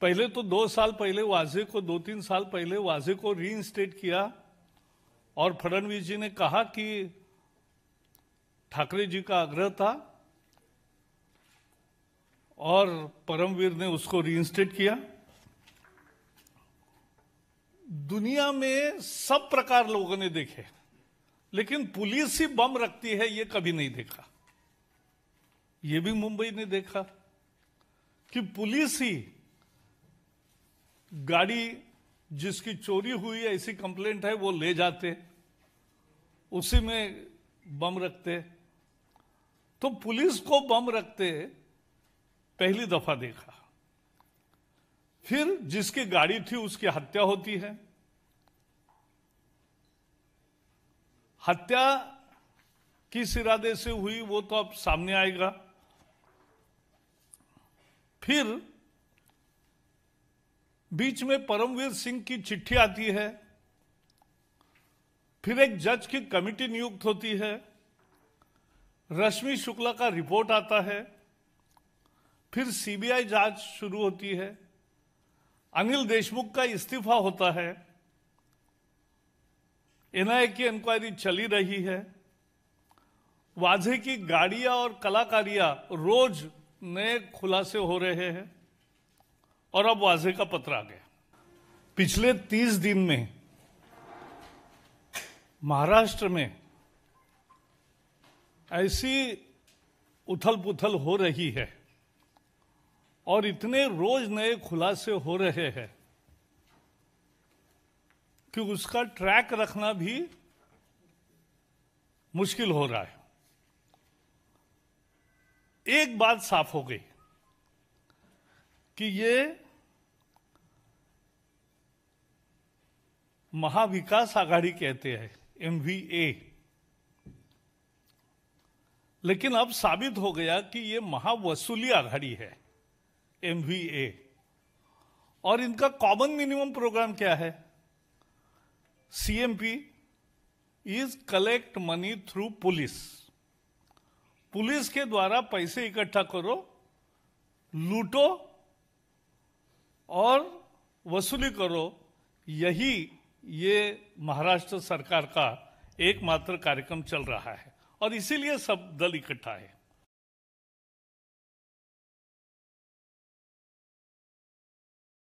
पहले तो दो साल पहले वाजे को दो तीन साल पहले वाजे को रीइंस्टेट किया और फडणवीस जी ने कहा कि ठाकरे जी का आग्रह था और परमवीर ने उसको रीइंस्टेट किया दुनिया में सब प्रकार लोगों ने देखे लेकिन पुलिस ही बम रखती है ये कभी नहीं देखा ये भी मुंबई ने देखा कि पुलिस ही गाड़ी जिसकी चोरी हुई है ऐसी कंप्लेंट है वो ले जाते उसी में बम रखते तो पुलिस को बम रखते पहली दफा देखा फिर जिसकी गाड़ी थी उसकी हत्या होती है हत्या किस इरादे से हुई वो तो अब सामने आएगा फिर बीच में परमवीर सिंह की चिट्ठी आती है फिर एक जज की कमिटी नियुक्त होती है रश्मि शुक्ला का रिपोर्ट आता है फिर सीबीआई जांच शुरू होती है अनिल देशमुख का इस्तीफा होता है एनआईए की इंक्वायरी चली रही है वाजे की गाड़ियां और कलाकारियां रोज नए खुलासे हो रहे हैं और अब वाजे का पत्र आ गया पिछले तीस दिन में महाराष्ट्र में ऐसी उथल पुथल हो रही है और इतने रोज नए खुलासे हो रहे हैं कि उसका ट्रैक रखना भी मुश्किल हो रहा है एक बात साफ हो गई कि ये महाविकास आघाड़ी कहते हैं एमवीए लेकिन अब साबित हो गया कि ये महावसूली आघाड़ी है एमवीए और इनका कॉमन मिनिमम प्रोग्राम क्या है CMP is collect money through police police के द्वारा पैसे इकट्ठा करो लूटो और वसूली करो यही ये महाराष्ट्र सरकार का एकमात्र कार्यक्रम चल रहा है और इसीलिए सब दल इकट्ठा है